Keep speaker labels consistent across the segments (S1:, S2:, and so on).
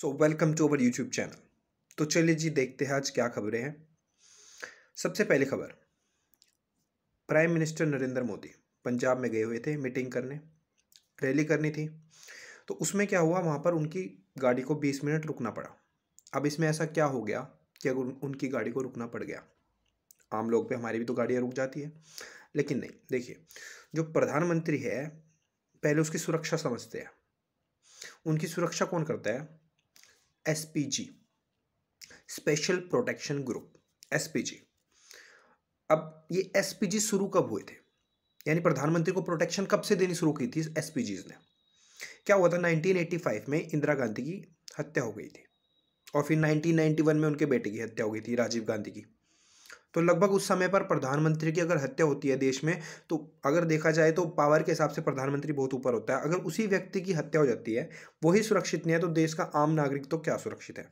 S1: so welcome to our YouTube channel तो चलिए जी देखते हैं आज क्या खबरें हैं सबसे पहली खबर प्राइम मिनिस्टर नरेंद्र मोदी पंजाब में गए हुए थे मीटिंग करने रैली करनी थी तो उसमें क्या हुआ वहाँ पर उनकी गाड़ी को बीस मिनट रुकना पड़ा अब इसमें ऐसा क्या हो गया कि अगर उनकी गाड़ी को रुकना पड़ गया आम लोग पे हमारी भी तो गाड़ियाँ रुक जाती है लेकिन नहीं देखिए जो प्रधानमंत्री है पहले उसकी सुरक्षा समझते हैं उनकी सुरक्षा कौन करता है SPG special protection group SPG अब ये एसपीजी शुरू कब हुए थे यानी प्रधानमंत्री को प्रोटेक्शन कब से देनी शुरू की थी एसपीजीज ने क्या हुआ था 1985 में इंदिरा गांधी की हत्या हो गई थी और फिर 1991 में उनके बेटे की हत्या हो गई थी राजीव गांधी की तो लगभग उस समय पर प्रधानमंत्री की अगर हत्या होती है देश में तो अगर देखा जाए तो पावर के हिसाब से प्रधानमंत्री बहुत ऊपर होता है अगर उसी व्यक्ति की हत्या हो जाती है वही सुरक्षित नहीं है तो देश का आम नागरिक तो क्या सुरक्षित है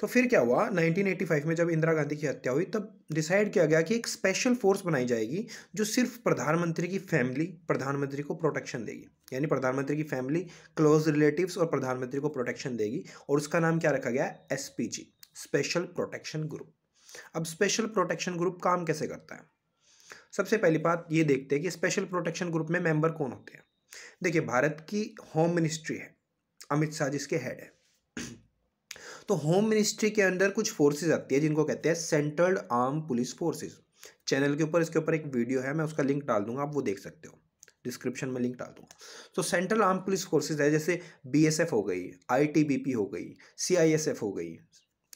S1: तो फिर क्या हुआ 1985 में जब इंदिरा गांधी की हत्या हुई तब डिसाइड किया गया कि एक स्पेशल फोर्स बनाई जाएगी जो सिर्फ प्रधानमंत्री की फैमिली प्रधानमंत्री को प्रोटेक्शन देगी यानी प्रधानमंत्री की फैमिली क्लोज रिलेटिव्स और प्रधानमंत्री को प्रोटेक्शन देगी और उसका नाम क्या रखा गया एस स्पेशल प्रोटेक्शन ग्रुप अब स्पेशल प्रोटेक्शन ग्रुप काम कैसे करता है सबसे पहली बात ये देखते हैं कि स्पेशल प्रोटेक्शन ग्रुप में मेंबर कौन होते हैं देखिए भारत की होम मिनिस्ट्री है अमित शाह जिसके हेड है तो होम मिनिस्ट्री के अंडर कुछ फोर्सेज आती है जिनको कहते हैं central arm police forces channel के ऊपर इसके ऊपर एक वीडियो है मैं उसका लिंक डाल दूंगा आप वो देख सकते हो डिस्क्रिप्शन में लिंक डाल दूंगा तो सेंट्रल आर्म पुलिस फोर्सेज है जैसे बीएसएफ हो गई आईटीबीपी हो गई सीआईएसएफ हो गई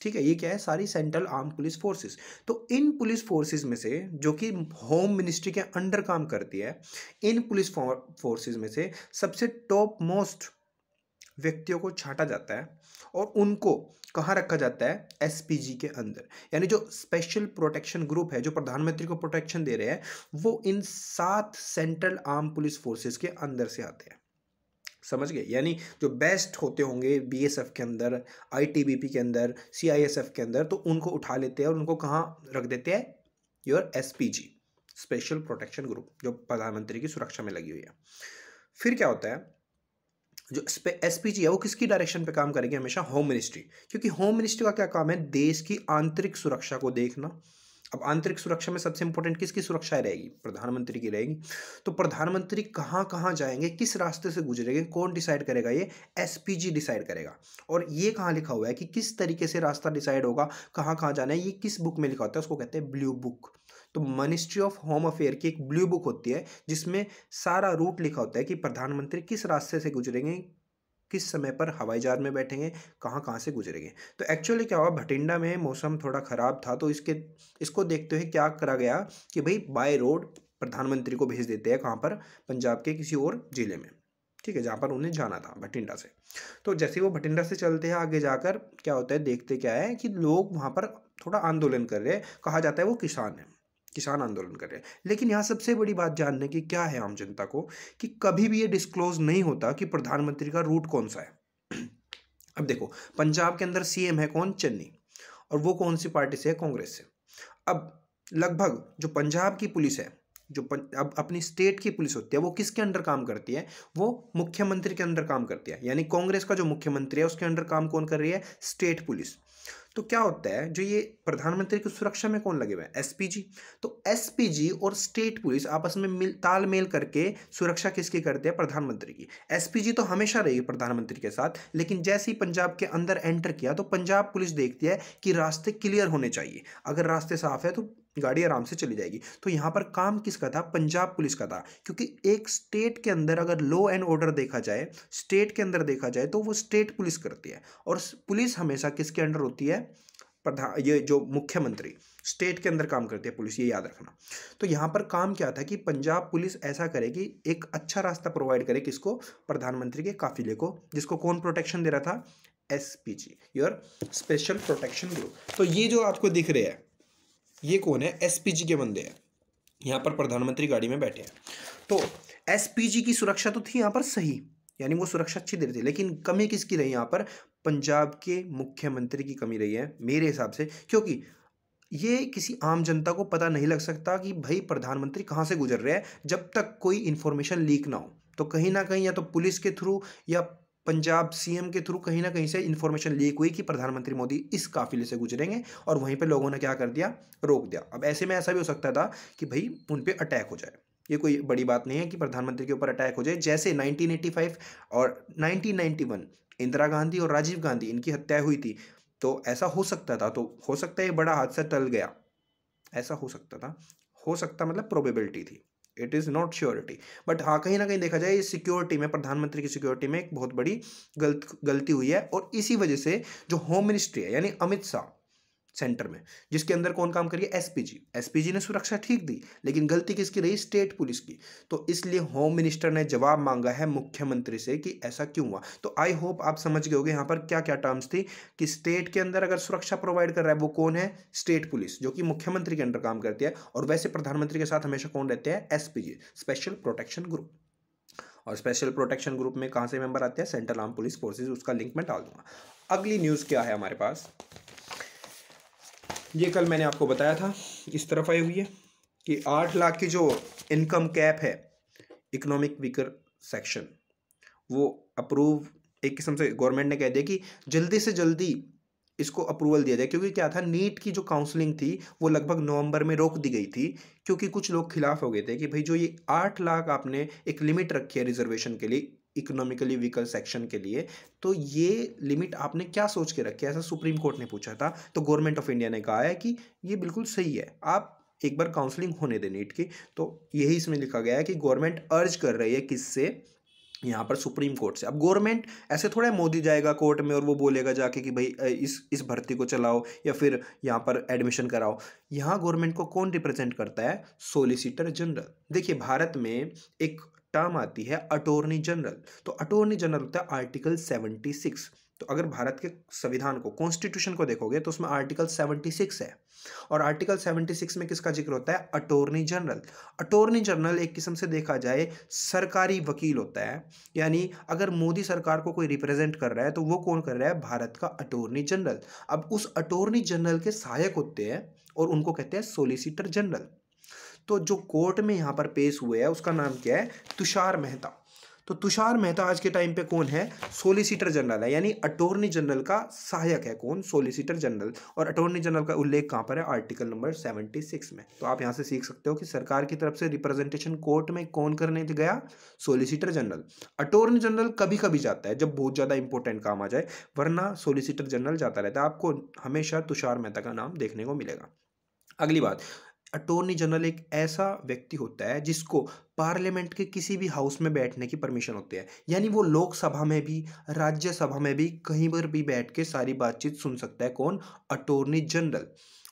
S1: ठीक है ये क्या है सारी सेंट्रल आर्म पुलिस फोर्सेस तो इन पुलिस फोर्सेस में से जो कि होम मिनिस्ट्री के अंडर काम करती है इन पुलिस फोर्सेस में से सबसे टॉप मोस्ट व्यक्तियों को छांटा जाता है और उनको कहाँ रखा जाता है एसपीजी के अंदर यानी जो स्पेशल प्रोटेक्शन ग्रुप है जो प्रधानमंत्री को प्रोटेक्शन दे रहे हैं वो इन सात सेंट्रल आर्म पुलिस फोर्सेस के अंदर से आते हैं समझ गए यानी जो बेस्ट होते होंगे बीएसएफ के अंदर आईटीबीपी के अंदर सीआईएसएफ के अंदर तो उनको उठा लेते हैं और उनको कहाँ रख देते हैं your SPG special protection group जो प्रधानमंत्री की सुरक्षा में लगी हुई है फिर क्या होता है जो एस पी जी है वो किसकी डायरेक्शन पे काम करेगी हमेशा होम मिनिस्ट्री क्योंकि होम मिनिस्ट्री का क्या काम है देश की आंतरिक सुरक्षा को देखना अब आंतरिक सुरक्षा में सबसे इंपॉर्टेंट किसकी सुरक्षा रहेगी प्रधानमंत्री की रहेगी तो प्रधानमंत्री कहाँ कहाँ जाएंगे किस रास्ते से गुजरेंगे कौन डिसाइड करेगा ये एसपीजी डिसाइड करेगा और ये कहाँ लिखा हुआ है कि किस तरीके से रास्ता डिसाइड होगा कहाँ कहाँ जाना है ये किस बुक में लिखा होता है उसको कहते हैं ब्लू बुक तो मिनिस्ट्री ऑफ होम अफेयर की एक ब्लू बुक होती है जिसमें सारा रूट लिखा होता है कि प्रधानमंत्री किस रास्ते से गुजरेंगे किस समय पर हवाई जहाज में बैठेंगे कहाँ कहाँ से गुजरेंगे तो एक्चुअली क्या हुआ भटिंडा में मौसम थोड़ा ख़राब था तो इसके इसको देखते हुए क्या करा गया कि भाई बाय रोड प्रधानमंत्री को भेज देते हैं कहाँ पर पंजाब के किसी और ज़िले में ठीक है जहाँ पर उन्हें जाना था भटिंडा से तो जैसे वो भटिंडा से चलते हैं आगे जाकर क्या होता है देखते क्या है कि लोग वहाँ पर थोड़ा आंदोलन कर रहे हैं कहा जाता है वो किसान हैं किसान आंदोलन कर रहे हैं लेकिन यहाँ सबसे बड़ी बात जानने की क्या है आम जनता को कि कभी भी ये डिस्क्लोज नहीं होता कि प्रधानमंत्री का रूट कौन सा है अब देखो पंजाब के अंदर सीएम है कौन चन्नी और वो कौन सी पार्टी से है कांग्रेस से अब लगभग जो पंजाब की पुलिस है जो पन, अब अपनी स्टेट की पुलिस होती है वो किसके अंडर काम करती है वो मुख्यमंत्री के अंडर काम करती है यानी कांग्रेस का जो मुख्यमंत्री है उसके अंडर काम कौन कर रही है स्टेट पुलिस तो क्या होता है जो ये प्रधानमंत्री की सुरक्षा में कौन लगे हुए हैं एसपीजी तो एसपीजी और स्टेट पुलिस आपस में मिल तालमेल करके सुरक्षा किसकी करते हैं प्रधानमंत्री की एसपीजी तो हमेशा रहेगी प्रधानमंत्री के साथ लेकिन जैसे ही पंजाब के अंदर एंटर किया तो पंजाब पुलिस देखती है कि रास्ते क्लियर होने चाहिए अगर रास्ते साफ है तो गाड़ी आराम से चली जाएगी तो यहाँ पर काम किसका था पंजाब पुलिस का था क्योंकि एक स्टेट के अंदर अगर लॉ एंड ऑर्डर देखा जाए स्टेट के अंदर देखा जाए तो वो स्टेट पुलिस करती है और पुलिस हमेशा किसके अंडर होती है प्रधान ये जो मुख्यमंत्री स्टेट के अंदर काम करती है पुलिस ये याद रखना तो यहाँ पर काम क्या था कि पंजाब पुलिस ऐसा करे कि एक अच्छा रास्ता प्रोवाइड करे किसको प्रधानमंत्री के काफिले को जिसको कौन प्रोटेक्शन दे रहा था as your special protection group तो ये जो आपको दिख रहे हैं ये कौन है एसपीजी के बंदे हैं यहाँ पर प्रधानमंत्री गाड़ी में बैठे हैं तो एसपीजी की सुरक्षा तो थी यहाँ पर सही यानी वो सुरक्षा अच्छी दे रही थी लेकिन कमी किसकी रही यहाँ पर पंजाब के मुख्यमंत्री की कमी रही है मेरे हिसाब से क्योंकि ये किसी आम जनता को पता नहीं लग सकता कि भाई प्रधानमंत्री कहाँ से गुजर रहे हैं जब तक कोई इन्फॉर्मेशन लीक ना हो तो कहीं ना कहीं या तो पुलिस के थ्रू या पंजाब सीएम के थ्रू कहीं ना कहीं से इन्फॉर्मेशन लीक हुई कि प्रधानमंत्री मोदी इस काफिले से गुजरेंगे और वहीं पर लोगों ने क्या कर दिया रोक दिया अब ऐसे में ऐसा भी हो सकता था कि भाई उन पर अटैक हो जाए ये कोई बड़ी बात नहीं है कि प्रधानमंत्री के ऊपर अटैक हो जाए जैसे 1985 और 1991 इंदिरा गांधी और राजीव गांधी इनकी हत्या हुई थी तो ऐसा हो सकता था तो हो सकता है ये बड़ा हादसा टल गया ऐसा हो सकता था हो सकता मतलब प्रोबेबिलिटी थी it is not surety but हाँ कहीं ना कहीं देखा जाए इस सिक्योरिटी में प्रधानमंत्री की सिक्योरिटी में एक बहुत बड़ी गलत गलती हुई है और इसी वजह से जो होम मिनिस्ट्री है यानी अमित शाह सेंटर में जिसके अंदर कौन काम करिए एसपीजी एसपीजी ने सुरक्षा ठीक दी लेकिन गलती किसकी रही स्टेट पुलिस की तो इसलिए होम मिनिस्टर ने जवाब मांगा है मुख्यमंत्री से कि ऐसा क्यों हुआ तो आई होप आप समझ गए होगे यहाँ पर क्या क्या टर्म्स थी कि स्टेट के अंदर अगर सुरक्षा प्रोवाइड कर रहा है वो कौन है स्टेट पुलिस जो कि मुख्यमंत्री के अंडर काम करती है और वैसे प्रधानमंत्री के साथ हमेशा कौन रहते हैं एसपीजी स्पेशल प्रोटेक्शन ग्रुप और स्पेशल प्रोटेक्शन ग्रुप में कहाँ से मेंबर आते हैं सेंट्रल आर्म पुलिस फोर्सेज उसका लिंक मैं डाल दूंगा अगली न्यूज़ क्या है हमारे पास ये कल मैंने आपको बताया था इस तरफ आई हुई है कि आठ लाख की जो इनकम कैप है इकोनॉमिक वीकर सेक्शन वो अप्रूव एक किस्म से गवर्नमेंट ने कह दिया कि जल्दी से जल्दी इसको अप्रूवल दिया जाए क्योंकि क्या था नीट की जो काउंसलिंग थी वो लगभग नवंबर में रोक दी गई थी क्योंकि कुछ लोग खिलाफ हो गए थे कि भाई जो ये आठ लाख आपने एक लिमिट रखी है रिजर्वेशन के लिए इकोनॉमिकली वीकर सेक्शन के लिए तो ये लिमिट आपने क्या सोच के रखी है ऐसा सुप्रीम कोर्ट ने पूछा था तो गवर्नमेंट ऑफ इंडिया ने कहा है कि ये बिल्कुल सही है आप एक बार काउंसलिंग होने दें नीट की तो यही इसमें लिखा गया है कि गवर्नमेंट अर्ज कर रही है किससे यहाँ पर सुप्रीम कोर्ट से अब गवर्नमेंट ऐसे थोड़ा मोदी जाएगा कोर्ट में और वो बोलेगा जाके कि भाई इस इस भर्ती को चलाओ या फिर यहाँ पर एडमिशन कराओ यहाँ गवर्नमेंट को कौन रिप्रेजेंट करता है सोलिसिटर जनरल देखिए भारत में एक टर्म आती है अटोर्नी जनरल तो अटोर्नी जनरल होता है आर्टिकल 76 तो अगर भारत के संविधान को कॉन्स्टिट्यूशन को देखोगे तो उसमें आर्टिकल 76 है और आर्टिकल 76 में किसका जिक्र होता है अटोर्नी जनरल अटोर्नी जनरल एक किस्म से देखा जाए सरकारी वकील होता है यानी अगर मोदी सरकार को कोई रिप्रेजेंट कर रहा है तो वो कौन कर रहा है भारत का अटोर्नी जनरल अब उस अटोर्नी जनरल के सहायक होते हैं और उनको कहते हैं सोलिसिटर जनरल तो जो कोर्ट में यहाँ पर पेश हुए है उसका नाम क्या है तुषार मेहता तो तुषार मेहता आज के टाइम पे कौन है सोलिसिटर जनरल है यानी अटोर्नी जनरल का सहायक है कौन सोलिसिटर जनरल और अटोर्नी जनरल का उल्लेख कहाँ पर है आर्टिकल नंबर सेवेंटी सिक्स में तो आप यहाँ से सीख सकते हो कि सरकार की तरफ से रिप्रेजेंटेशन कोर्ट में कौन करने गया सोलिसिटर जनरल अटोर्नी जनरल कभी कभी जाता है जब बहुत ज़्यादा इंपॉर्टेंट काम आ जाए वरना सोलिसिटर जनरल जाता रहता है आपको हमेशा तुषार मेहता का नाम देखने को मिलेगा अगली बात अटोर्नी जनरल एक ऐसा व्यक्ति होता है जिसको पार्लियामेंट के किसी भी हाउस में बैठने की परमिशन होती है यानी वो लोकसभा में भी राज्यसभा में भी कहीं पर भी बैठ के सारी बातचीत सुन सकता है कौन अटोर्नी जनरल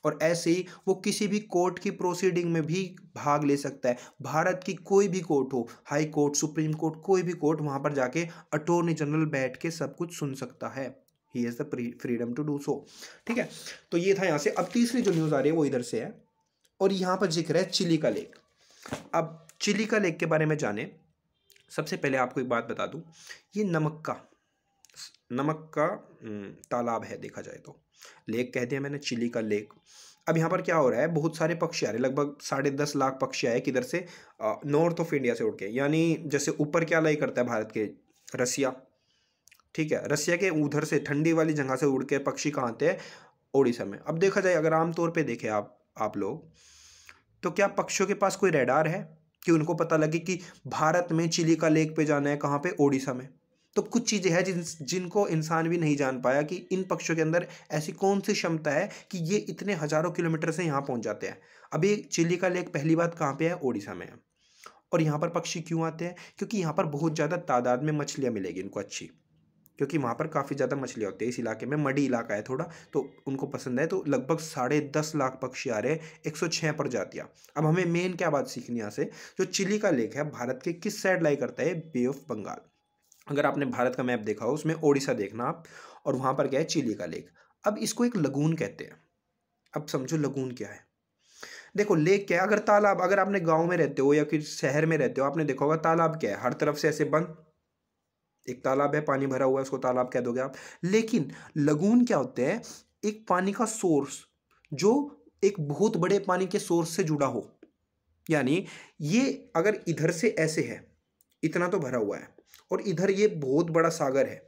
S1: और ऐसे ही वो किसी भी कोर्ट की प्रोसीडिंग में भी भाग ले सकता है भारत की कोई भी कोर्ट हो हाई कोर्ट सुप्रीम कोर्ट कोई भी कोर्ट वहाँ पर जाके अटोर्नी जनरल बैठ के सब कुछ सुन सकता है he has the freedom to do so ठीक है तो ये था यहाँ से अब तीसरी जो न्यूज़ आ रही है वो इधर से है और यहाँ पर जिक्र है चिली का लेक अब चिली का लेक के बारे में जाने सबसे पहले आपको एक बात बता दूँ ये नमक का नमक का तालाब है देखा जाए तो लेक कह दिया मैंने चिली का लेक अब यहाँ पर क्या हो रहा है बहुत सारे पक्षी आ रहे हैं लगभग साढ़े दस लाख पक्षी आए किधर से नॉर्थ ऑफ इंडिया से उड़ के यानी जैसे ऊपर क्या लाई करता है भारत के रसिया ठीक है रसिया के उधर से ठंडी वाली जगह से उड़ के पक्षी कहाँ आते हैं ओडिशा में अब देखा जाए अगर आमतौर पर देखें आप आप लोग तो क्या पक्षियों के पास कोई रेडार है कि उनको पता लगे कि भारत में चिली का लेक पे जाना है कहाँ पे ओडिशा में तो कुछ चीज़ें हैं जिन जिनको इंसान भी नहीं जान पाया कि इन पक्षियों के अंदर ऐसी कौन सी क्षमता है कि ये इतने हज़ारों किलोमीटर से यहाँ पहुँच जाते हैं अभी चिली का लेक पहली बात कहाँ पे है ओडिशा में है और यहाँ पर पक्षी क्यों आते हैं क्योंकि यहाँ पर बहुत ज़्यादा तादाद में मछलियाँ मिलेगी इनको अच्छी क्योंकि वहाँ पर काफ़ी ज़्यादा मछलियाँ होती है इस इलाके में मडी इलाका है थोड़ा तो उनको पसंद है तो लगभग साढ़े दस लाख पक्षी आ रहे हैं एक सौ छः प्रजातियाँ अब हमें मेन क्या बात सीखनी यहाँ से जो चिली का लेक है भारत के किस साइड लाई करता है बे ऑफ बंगाल अगर आपने भारत का मैप देखा हो उसमें ओडिशा देखना आप और वहाँ पर क्या है चिली का लेक अब इसको एक लगून कहते हैं अब समझो लगून क्या है देखो लेक क्या है अगर तालाब अगर आपने गांव में रहते हो या फिर शहर में रहते हो आपने देखा होगा तालाब क्या है हर तरफ से ऐसे बंद एक तालाब है पानी भरा हुआ है उसको तालाब कह दोगे आप लेकिन लगून क्या होते हैं एक पानी का सोर्स जो एक बहुत बड़े पानी के सोर्स से जुड़ा हो यानी ये अगर इधर से ऐसे है इतना तो भरा हुआ है और इधर ये बहुत बड़ा सागर है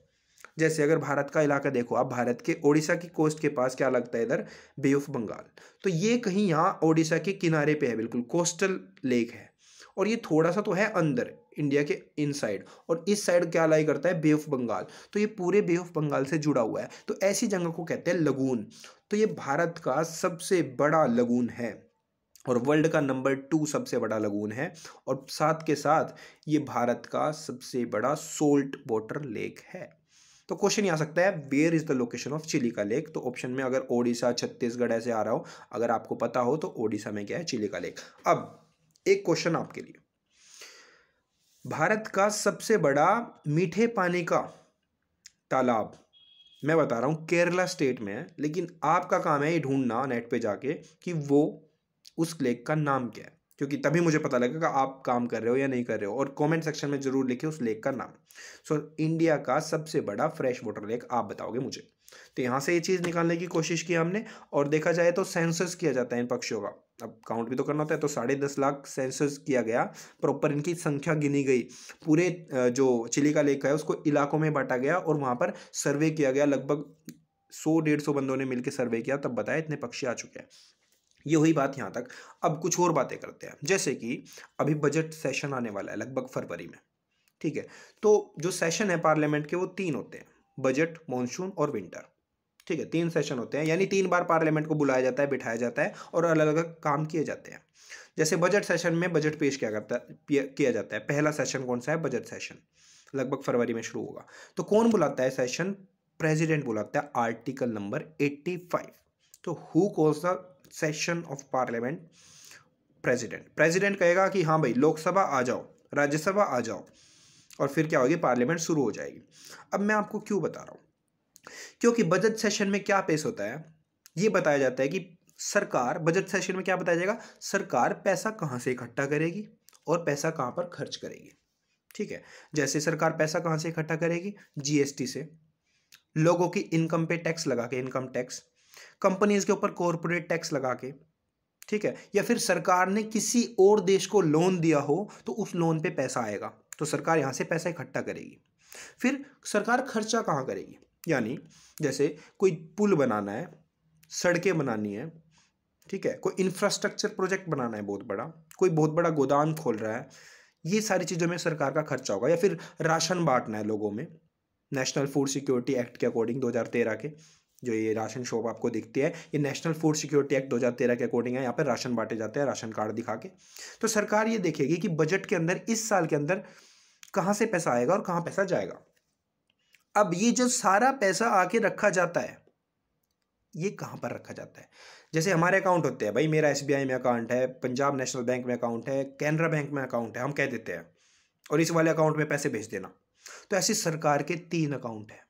S1: जैसे अगर भारत का इलाका देखो आप भारत के ओडिशा की कोस्ट के पास क्या लगता है इधर बे ऑफ बंगाल तो ये कहीं यहाँ ओडिशा के किनारे पे है बिल्कुल कोस्टल लेक है और ये थोड़ा सा तो है अंदर इंडिया के इन साइड और इस साइड क्या लाई करता है बे ऑफ बंगाल तो ये पूरे बे ऑफ बंगाल से जुड़ा हुआ है तो ऐसी जगह को कहते हैं लगून तो ये भारत का सबसे बड़ा लगून है और वर्ल्ड का नंबर टू सबसे बड़ा लगून है और साथ के साथ ये भारत का सबसे बड़ा सोल्ट वाटर लेक है तो क्वेश्चन ये आ सकता है where is the location of Chilika lake तो ऑप्शन में अगर ओडिशा छत्तीसगढ़ ऐसे आ रहा हो अगर आपको पता हो तो ओडिशा में क्या है चिलिका लेक अब एक क्वेश्चन आपके लिए भारत का सबसे बड़ा मीठे पानी का तालाब मैं बता रहा हूँ केरला स्टेट में है लेकिन आपका काम है ये ढूंढना नेट पे जाके कि वो उस लेक का नाम क्या है क्योंकि तभी मुझे पता लगेगा आप काम कर रहे हो या नहीं कर रहे हो और कमेंट सेक्शन में ज़रूर लिखे उस लेक का नाम सो so, इंडिया का सबसे बड़ा फ्रेश वाटर लेक आप बताओगे मुझे तो यहाँ से ये चीज़ निकालने की कोशिश की हमने और देखा जाए तो सेंसस किया जाता है इन पक्षियों का अब काउंट भी तो करना होता है तो साढ़े दस लाख सेंसस किया गया प्रॉपर इनकी संख्या गिनी गई पूरे जो चिली का लेक है उसको इलाकों में बांटा गया और वहाँ पर सर्वे किया गया लगभग सौ डेढ़ सौ बंदों ने मिलकर सर्वे किया तब बताया इतने पक्षी आ चुके हैं ये हुई बात यहाँ तक अब कुछ और बातें करते हैं जैसे कि अभी बजट सेशन आने वाला है लगभग फरवरी में ठीक है तो जो सेशन है पार्लियामेंट के वो तीन होते हैं बजट मॉनसून और विंटर ठीक है तीन सेशन होते हैं यानी तीन बार पार्लियामेंट को बुलाया जाता है बिठाया जाता है और अलग अलग काम किए जाते हैं जैसे बजट सेशन में बजट पेश किया करता किया जाता है पहला सेशन कौन सा है बजट सेशन लगभग फरवरी में शुरू होगा तो कौन बुलाता है सेशन प्रेसिडेंट बुलाता है आर्टिकल नंबर 85 तो who calls the session of parliament president president कहेगा कि हाँ भाई लोकसभा आ जाओ राज्यसभा आ जाओ और फिर क्या होगी पार्लियामेंट शुरू हो जाएगी अब मैं आपको क्यों बता रहा हूँ क्योंकि बजट सेशन में क्या पेश होता है ये बताया जाता है कि सरकार बजट सेशन में क्या बताया जाएगा सरकार पैसा कहाँ से इकट्ठा करेगी और पैसा कहाँ पर खर्च करेगी ठीक है जैसे सरकार पैसा कहाँ से इकट्ठा करेगी जीएसटी से लोगों की इनकम पे टैक्स लगा के इनकम टैक्स कंपनीज के ऊपर कॉरपोरेट टैक्स लगा के ठीक है या फिर सरकार ने किसी और देश को लोन दिया हो तो उस लोन पे पैसा आएगा तो सरकार यहाँ से पैसा इकट्ठा करेगी फिर सरकार खर्चा कहाँ करेगी यानी जैसे कोई पुल बनाना है सड़कें बनानी है ठीक है कोई इंफ्रास्ट्रक्चर प्रोजेक्ट बनाना है बहुत बड़ा कोई बहुत बड़ा गोदाम खोल रहा है ये सारी चीज़ों में सरकार का खर्चा होगा या फिर राशन बांटना है लोगों में नेशनल फूड सिक्योरिटी एक्ट के अकॉर्डिंग 2013 के जो ये राशन शॉप आपको दिखती है ये नेशनल फूड सिक्योरिटी एक्ट तेरह के अकॉर्डिंग है यहाँ पर राशन बांटे जाते हैं राशन कार्ड दिखा के तो सरकार ये देखेगी कि बजट के अंदर इस साल के अंदर कहाँ से पैसा आएगा और कहाँ पैसा जाएगा अब ये जो सारा पैसा आके रखा जाता है ये कहाँ पर रखा जाता है जैसे हमारे अकाउंट होते हैं भाई मेरा एस में अकाउंट है पंजाब नेशनल बैंक में अकाउंट है कैनरा बैंक में अकाउंट है हम कह देते हैं और इस वाले अकाउंट में पैसे भेज देना तो ऐसे सरकार के तीन अकाउंट हैं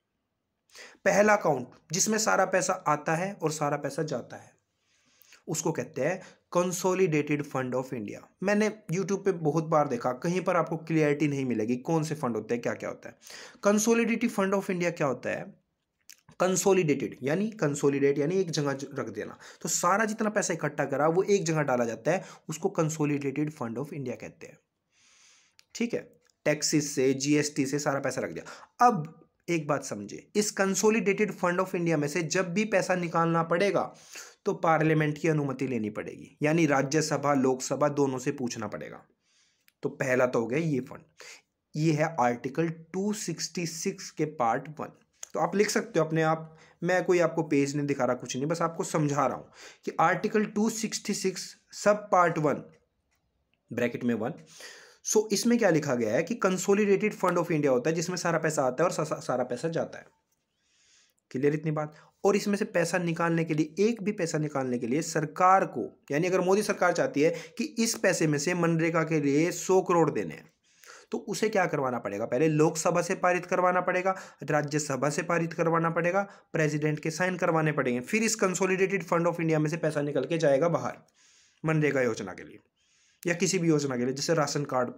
S1: पहला अकाउंट जिसमें सारा पैसा आता है और सारा पैसा जाता है उसको कहते हैं कंसोलिडेटेड फंड ऑफ इंडिया मैंने यूट्यूब पे बहुत बार देखा कहीं पर आपको क्लियरिटी नहीं मिलेगी कौन से फंड होते हैं क्या क्या होता है कंसोलिडेटेड फंड ऑफ इंडिया क्या होता है कंसोलिडेटेड यानी कंसोलिडेट यानी एक जगह रख देना तो सारा जितना पैसा इकट्ठा करा वो एक जगह डाला जाता है उसको कंसोलिडेटेड फंड ऑफ इंडिया कहते हैं ठीक है टैक्सेस से जीएसटी से सारा पैसा रख दिया अब एक बात समझे इस कंसोलिडेटेड फंड ऑफ इंडिया में से जब भी पैसा निकालना पड़ेगा तो पार्लियामेंट की अनुमति लेनी पड़ेगी यानी राज्यसभा लोकसभा दोनों से पूछना पड़ेगा तो पहला तो हो गया ये फंड ये है आर्टिकल 266 के पार्ट वन तो आप लिख सकते हो अपने आप मैं कोई आपको पेज नहीं दिखा रहा कुछ नहीं बस आपको समझा रहा हूं कि article 266 sub part one bracket में वन सो so, इसमें क्या लिखा गया है कि कंसोलिडेटेड फंड ऑफ इंडिया होता है जिसमें सारा पैसा आता है और सा, सारा पैसा जाता है क्लियर इतनी बात और इसमें से पैसा निकालने के लिए एक भी पैसा निकालने के लिए सरकार को यानी अगर मोदी सरकार चाहती है कि इस पैसे में से मनरेगा के लिए सौ करोड़ देने हैं तो उसे क्या करवाना पड़ेगा पहले लोकसभा से पारित करवाना पड़ेगा राज्यसभा से पारित करवाना पड़ेगा प्रेसिडेंट के साइन करवाने पड़ेंगे फिर इस कंसोलिडेटेड फंड ऑफ इंडिया में से पैसा निकल के जाएगा बाहर मनरेगा योजना के लिए या किसी भी योजना के लिए जैसे राशन कार्ड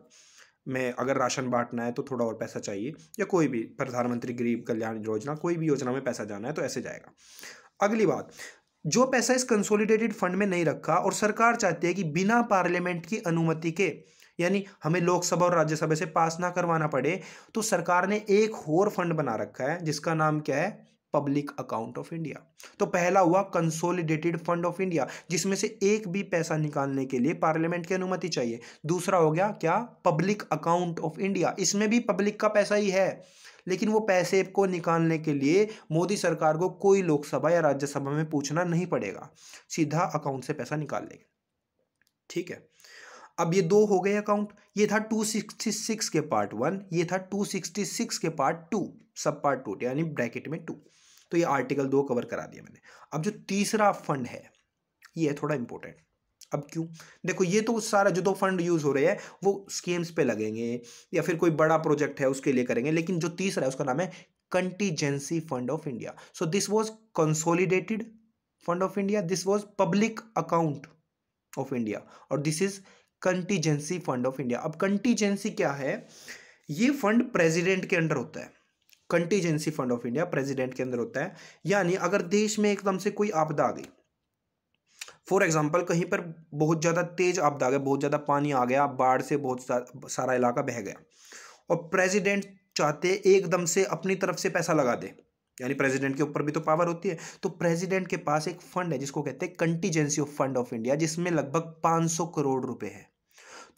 S1: में अगर राशन बांटना है तो थोड़ा और पैसा चाहिए या कोई भी प्रधानमंत्री गरीब कल्याण योजना कोई भी योजना में पैसा जाना है तो ऐसे जाएगा अगली बात जो पैसा इस कंसोलिडेटेड फंड में नहीं रखा और सरकार चाहती है कि बिना पार्लियामेंट की अनुमति के यानी हमें लोकसभा और राज्यसभा से पास ना करवाना पड़े तो सरकार ने एक और फंड बना रखा है जिसका नाम क्या है पब्लिक अकाउंट ऑफ इंडिया तो पहला हुआ कंसोलिडेटेड फंड ऑफ इंडिया जिसमें से एक भी पैसा निकालने के लिए पार्लियामेंट की अनुमति चाहिए दूसरा हो गया क्या पब्लिक अकाउंट ऑफ इंडिया इसमें भी पब्लिक का पैसा ही है लेकिन वो पैसे को निकालने के लिए मोदी सरकार को कोई लोकसभा या राज्यसभा में पूछना नहीं पड़ेगा सीधा अकाउंट से पैसा निकाल लेंगे ठीक है अब ये दो हो गए अकाउंट ये था 266 के पार्ट वन ये था 266 के part two sub part two यानी ब्रैकेट में टू तो ये आर्टिकल दो कवर करा दिया मैंने अब जो तीसरा फंड है ये है थोड़ा इंपॉर्टेंट अब क्यों देखो ये तो सारा जो दो फंड यूज़ हो रहे हैं वो स्कीम्स पे लगेंगे या फिर कोई बड़ा प्रोजेक्ट है उसके लिए करेंगे लेकिन जो तीसरा है उसका नाम है contingency fund of India so this was consolidated fund of India this was public account of India और this is contingency fund of India अब कंटीजेंसी क्या है ये फंड प्रेजिडेंट के अंडर होता है contingency fund of India president के अंदर होता है यानी अगर देश में एकदम से कोई आपदा आ गई फॉर एग्जाम्पल कहीं पर बहुत ज़्यादा तेज आपदा आ गया बहुत ज़्यादा पानी आ गया बाढ़ से बहुत सारा इलाका बह गया और प्रेसिडेंट चाहते एकदम से अपनी तरफ से पैसा लगा दे यानी प्रेसिडेंट के ऊपर भी तो पावर होती है तो प्रेसिडेंट के पास एक फंड है जिसको कहते हैं contingency of fund of India जिसमें लगभग 500 करोड़ रुपए है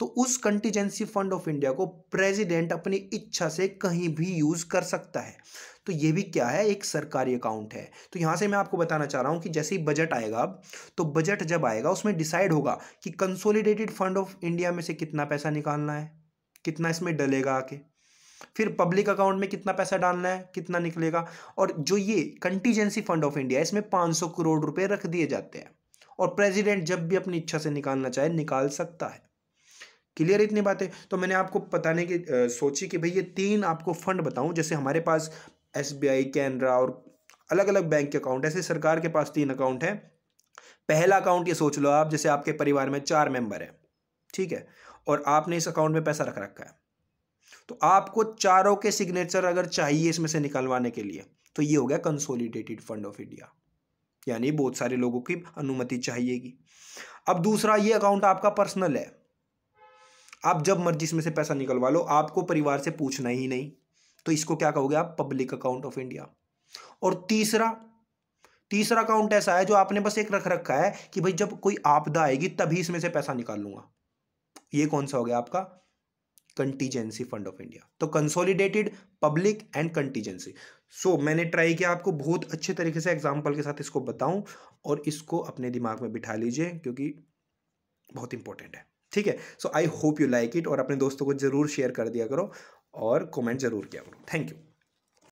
S1: तो उस कंटीजेंसी फंड ऑफ इंडिया को प्रेसिडेंट अपनी इच्छा से कहीं भी यूज़ कर सकता है तो ये भी क्या है एक सरकारी अकाउंट है तो यहां से मैं आपको बताना चाह रहा हूं कि जैसे ही बजट आएगा अब तो बजट जब आएगा उसमें डिसाइड होगा कि कंसोलिडेटेड फंड ऑफ इंडिया में से कितना पैसा निकालना है कितना इसमें डलेगा आके फिर पब्लिक अकाउंट में कितना पैसा डालना है कितना निकलेगा और जो ये कंटीजेंसी फंड ऑफ इंडिया इसमें 500 करोड़ रुपए रख दिए जाते हैं और प्रेसिडेंट जब भी अपनी इच्छा से निकालना चाहे निकाल सकता है क्लियर इतनी बातें तो मैंने आपको बताने की सोची कि भाई ये तीन आपको फंड बताऊं जैसे हमारे पास एस बी आई कैनरा और अलग अलग बैंक के अकाउंट ऐसे सरकार के पास तीन अकाउंट हैं पहला अकाउंट ये सोच लो आप जैसे आपके परिवार में चार मेंबर हैं ठीक है और आपने इस अकाउंट में पैसा रख रखा है तो आपको चारों के सिग्नेचर अगर चाहिए इसमें से निकलवाने के लिए तो ये हो गया कंसोलिडेटेड फंड ऑफ इंडिया यानी बहुत सारे लोगों की अनुमति चाहिएगी अब दूसरा ये अकाउंट आपका पर्सनल है आप जब मर्जी इसमें से पैसा निकलवा लो आपको परिवार से पूछना ही नहीं तो इसको क्या कहोगे आप पब्लिक अकाउंट ऑफ इंडिया और तीसरा तीसरा अकाउंट ऐसा है जो आपने बस एक रख रखा है कि भाई जब कोई आपदा आएगी तभी इसमें से पैसा निकाल लूंगा ये कौन सा हो गया आपका कंटीजेंसी फंड ऑफ इंडिया तो consolidated public and contingency so मैंने ट्राई किया आपको बहुत अच्छे तरीके से एग्जाम्पल के साथ इसको बताऊं और इसको अपने दिमाग में बिठा लीजिए क्योंकि बहुत इंपॉर्टेंट है ठीक है so I hope you like it और अपने दोस्तों को ज़रूर शेयर कर दिया करो और कमेंट ज़रूर किया करो थैंक यू